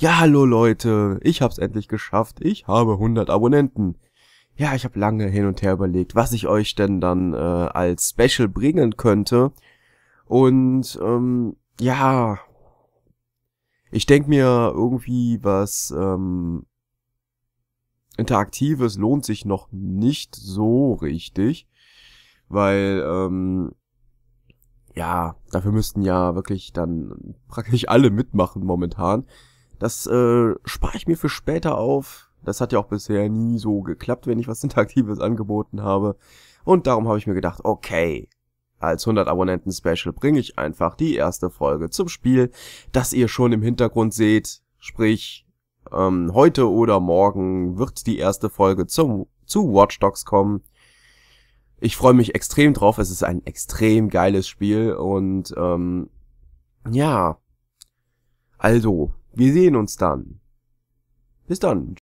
Ja, hallo Leute, ich hab's endlich geschafft. Ich habe 100 Abonnenten. Ja, ich habe lange hin und her überlegt, was ich euch denn dann äh, als Special bringen könnte. Und ähm, ja, ich denk mir irgendwie was ähm, Interaktives lohnt sich noch nicht so richtig, weil ähm, ja, dafür müssten ja wirklich dann praktisch alle mitmachen momentan. Das äh, spare ich mir für später auf. Das hat ja auch bisher nie so geklappt, wenn ich was Interaktives angeboten habe. Und darum habe ich mir gedacht, okay, als 100 Abonnenten Special bringe ich einfach die erste Folge zum Spiel, das ihr schon im Hintergrund seht. Sprich, ähm, heute oder morgen wird die erste Folge zum, zu Watch Dogs kommen. Ich freue mich extrem drauf. Es ist ein extrem geiles Spiel und ähm, ja. Also, wir sehen uns dann. Bis dann.